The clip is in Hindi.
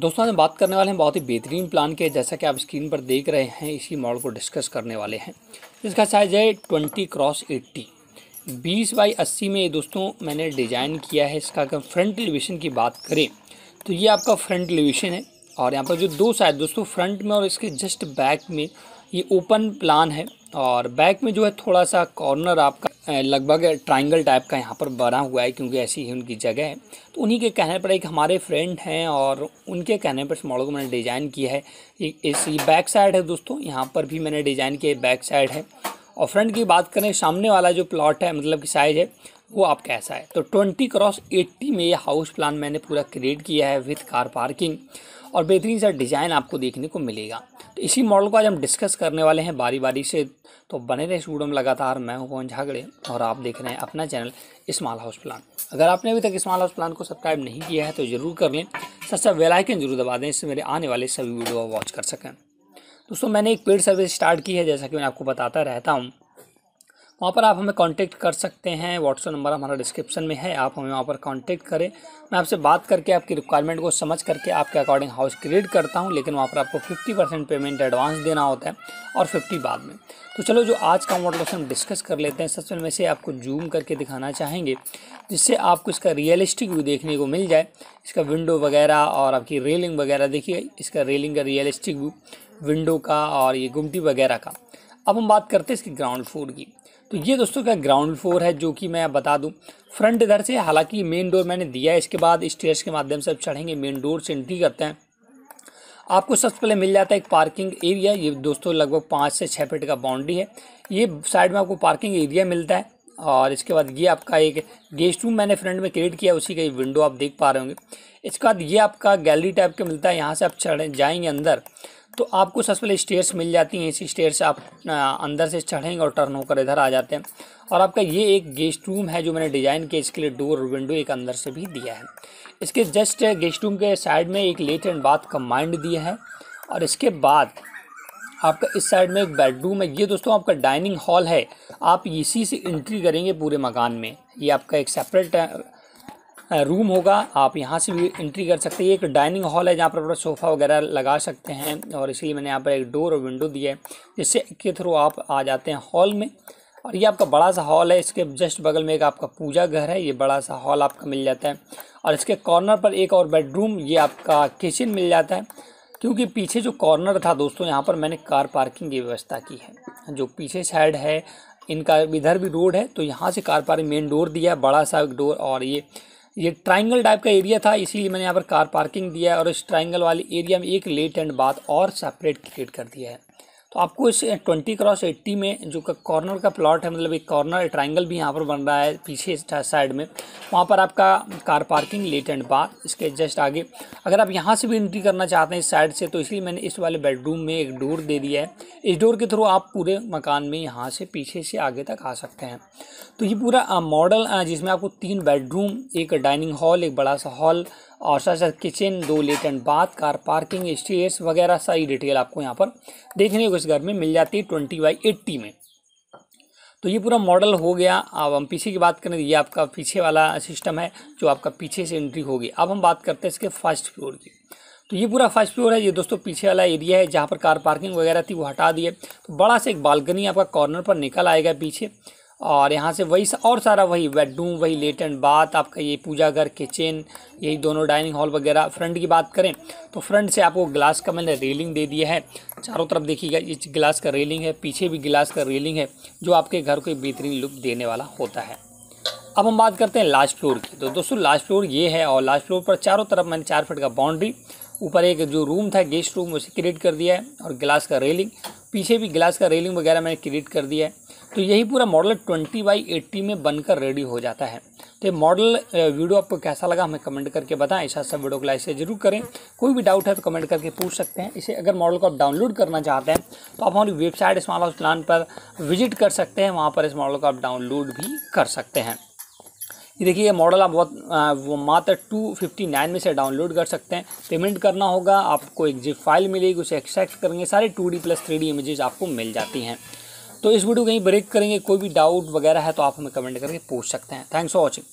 दोस्तों हम बात करने वाले हैं बहुत ही बेहतरीन प्लान के जैसा कि आप स्क्रीन पर देख रहे हैं इसी मॉडल को डिस्कस करने वाले हैं इसका साइज़ है ट्वेंटी क्रॉस एट्टी बीस बाई अस्सी में दोस्तों मैंने डिज़ाइन किया है इसका अगर फ्रंट एलिवेशन की बात करें तो ये आपका फ्रंट एलिवेशन है और यहाँ पर जो दो साइड दोस्तों फ्रंट में और इसके जस्ट बैक में ये ओपन प्लान है और बैक में जो है थोड़ा सा कॉर्नर आपका लगभग ट्रायंगल टाइप का यहाँ पर बना हुआ है क्योंकि ऐसी ही उनकी जगह है तो उन्हीं के कहने पर एक हमारे फ्रेंड हैं और उनके कहने पर इस मॉडल को मैंने डिज़ाइन किया है इस ये बैक साइड है दोस्तों यहाँ पर भी मैंने डिज़ाइन किया बैक साइड है और फ्रंट की बात करें सामने वाला जो प्लॉट है मतलब कि साइज है वो आप कैसा है तो ट्वेंटी क्रॉस एट्टी में ये हाउस प्लान मैंने पूरा क्रिएट किया है विथ कार पार्किंग और बेहतरीन सा डिज़ाइन आपको देखने को मिलेगा तो इसी मॉडल को आज हम डिस्कस करने वाले हैं बारी बारी से तो बने रहे स्टूडियो में लगातार मैं हूं पवन झागड़े और आप देख रहे हैं अपना चैनल स्मॉल हाउस प्लान अगर आपने अभी तक स्मॉल हाउस प्लान को सब्सक्राइब नहीं किया है तो ज़रूर कर लें सबसे वेलाइकन जरूर दबा दें इससे मेरे आने वाले सभी वीडियो वॉच कर सकें दोस्तों मैंने एक पेड सर्विस स्टार्ट की है जैसा कि मैं आपको बताता रहता हूँ वहाँ पर आप हमें कांटेक्ट कर सकते हैं व्हाट्सअप नंबर हमारा डिस्क्रिप्शन में है आप हमें वहाँ पर कांटेक्ट करें मैं आपसे बात करके आपकी रिक्वायरमेंट को समझ करके आपके अकॉर्डिंग हाउस क्रिएट करता हूँ लेकिन वहाँ पर आपको 50 परसेंट पेमेंट एडवांस देना होता है और 50 बाद में तो चलो जो आज का मॉडल हम डिस्कस कर लेते हैं सबसे में से आपको जूम करके दिखाना चाहेंगे जिससे आपको इसका रियलिस्टिक व्यू देखने को मिल जाए इसका विंडो वगैरह और आपकी रेलिंग वगैरह देखिए इसका रेलिंग का रियलिस्टिक व्यू विंडो का और ये गुमटी वगैरह का अब हम बात करते हैं इसकी ग्राउंड फ्लोर की तो ये दोस्तों का ग्राउंड फ्लोर है जो कि मैं बता दूं फ्रंट इधर से हालांकि मेन डोर मैंने दिया है इसके बाद स्टेयर्स के माध्यम से आप चढ़ेंगे मेन डोर से एंट्री करते हैं आपको सबसे पहले मिल जाता है एक पार्किंग एरिया ये दोस्तों लगभग पाँच से छः फिट का बाउंड्री है ये साइड में आपको पार्किंग एरिया मिलता है और इसके बाद ये आपका एक गेस्ट रूम मैंने फ्रंट में क्रिएट किया उसी का ये विंडो आप देख पा रहे होंगे इसके बाद ये आपका गैलरी टाइप का मिलता है यहाँ से आप चढ़ जाएंगे अंदर तो आपको सबसे पहले स्टेयर्स मिल जाती हैं इसी स्टेयर से आप अंदर से चढ़ेंगे और टर्न होकर इधर आ जाते हैं और आपका ये एक गेस्ट रूम है जो मैंने डिज़ाइन किया इसके लिए डोर और विंडो एक अंदर से भी दिया है इसके जस्ट गेस्ट रूम के साइड में एक लेट एंड बाथ कम्बाइंड दिया है और इसके बाद आपका इस साइड में एक बेडरूम है ये दोस्तों आपका डाइनिंग हॉल है आप इसी से एंट्री करेंगे पूरे मकान में ये आपका एक सेपरेट रूम होगा आप यहाँ से भी एंट्री कर सकते हैं एक डाइनिंग हॉल है जहाँ पर अपना सोफ़ा वगैरह लगा सकते हैं और इसलिए मैंने यहाँ पर एक डोर और विंडो दिया है जिससे के थ्रू आप आ जाते हैं हॉल में और ये आपका बड़ा सा हॉल है इसके जस्ट बगल में एक आपका पूजा घर है ये बड़ा सा हॉल आपका मिल जाता है और इसके कॉर्नर पर एक और बेडरूम ये आपका किचन मिल जाता है क्योंकि पीछे जो कॉर्नर था दोस्तों यहाँ पर मैंने कार पार्किंग की व्यवस्था की है जो पीछे साइड है इनका इधर भी रोड है तो यहाँ से कार पार्किंग मेन डोर दिया है बड़ा सा डोर और ये ये ट्राइंगल टाइप का एरिया था इसीलिए मैंने यहाँ पर कार पार्किंग दिया है और इस ट्राइंगल वाले एरिया में एक लेट एंड बात और सेपरेट क्रिएट कर दिया है तो आपको इस ट्वेंटी क्रॉस एट्टी में जो का कॉर्नर का प्लॉट है मतलब एक कॉर्नर ट्राइंगल भी यहाँ पर बन रहा है पीछे साइड में वहाँ पर आपका कार पार्किंग लेट एंड बार इसके जस्ट आगे अगर आप यहाँ से भी एंट्री करना चाहते हैं इस साइड से तो इसलिए मैंने इस वाले बेडरूम में एक डोर दे दिया है इस डोर के थ्रू आप पूरे मकान में यहाँ से पीछे से आगे तक आ सकते हैं तो ये पूरा मॉडल जिसमें आपको तीन बेडरूम एक डाइनिंग हॉल एक बड़ा सा हॉल और साथ साथ किचन दो लेटन बाथ कार पार्किंग स्टेयर्स वगैरह सारी डिटेल आपको यहाँ पर देखने को इस घर में मिल जाती है ट्वेंटी बाई एट्टी में तो ये पूरा मॉडल हो गया अब हम पीछे की बात करें तो ये आपका पीछे वाला सिस्टम है जो आपका पीछे से एंट्री होगी अब हम बात करते हैं इसके फर्स्ट फ्लोर की तो ये पूरा फर्स्ट फ्लोर है ये दोस्तों पीछे वाला एरिया है जहाँ पर कार पार्किंग वगैरह थी वो हटा दिए तो बड़ा सा एक बालकनी आपका कॉर्नर पर निकल आएगा पीछे और यहाँ से वही और सारा वही बेडरूम वही एंड बात आपका ये पूजा घर किचन यही दोनों डाइनिंग हॉल वगैरह फ्रंट की बात करें तो फ्रंट से आपको ग्लास का मैंने रेलिंग दे दिया है चारों तरफ देखिएगा ये ग्लास का रेलिंग है पीछे भी ग्लास का रेलिंग है जो आपके घर को बेहतरीन लुक देने वाला होता है अब हम बात करते हैं लास्ट फ्लोर की तो दोस्तों लास्ट फ्लोर ये है और लास्ट फ्लोर पर चारों तरफ मैंने चार फिट का बाउंड्री ऊपर एक जो रूम था गेस्ट रूम उसे क्रिएट कर दिया है और ग्लास का रेलिंग पीछे भी ग्लास का रेलिंग वगैरह मैंने क्रिएट कर दिया है तो यही पूरा मॉडल ट्वेंटी बाई एट्टी में बनकर रेडी हो जाता है तो ये मॉडल वीडियो आपको कैसा लगा हमें कमेंट करके बताएं ऐसा सब वीडियो को लाइक से जरूर करें कोई भी डाउट है तो कमेंट करके पूछ सकते हैं इसे अगर मॉडल को आप डाउनलोड करना चाहते हैं तो आप हमारी वेबसाइट स्मॉल हाउस प्लान पर विजिट कर सकते हैं वहाँ पर इस मॉडल को आप डाउनलोड भी कर सकते हैं ये देखिए ये मॉडल आप बहुत वो मात्र टू फिफ्टी नाइन में से डाउनलोड कर सकते हैं पेमेंट करना होगा आपको एक जिप फाइल मिलेगी उसे एक्सट्रैक्ट करेंगे सारे two D plus three D images आपको मिल जाती हैं तो इस वीडियो को कहीं ब्रेक करेंगे कोई भी डाउट वगैरह है तो आप हमें कमेंट करके पूछ सकते हैं थैंक्स फॉर वॉचिंग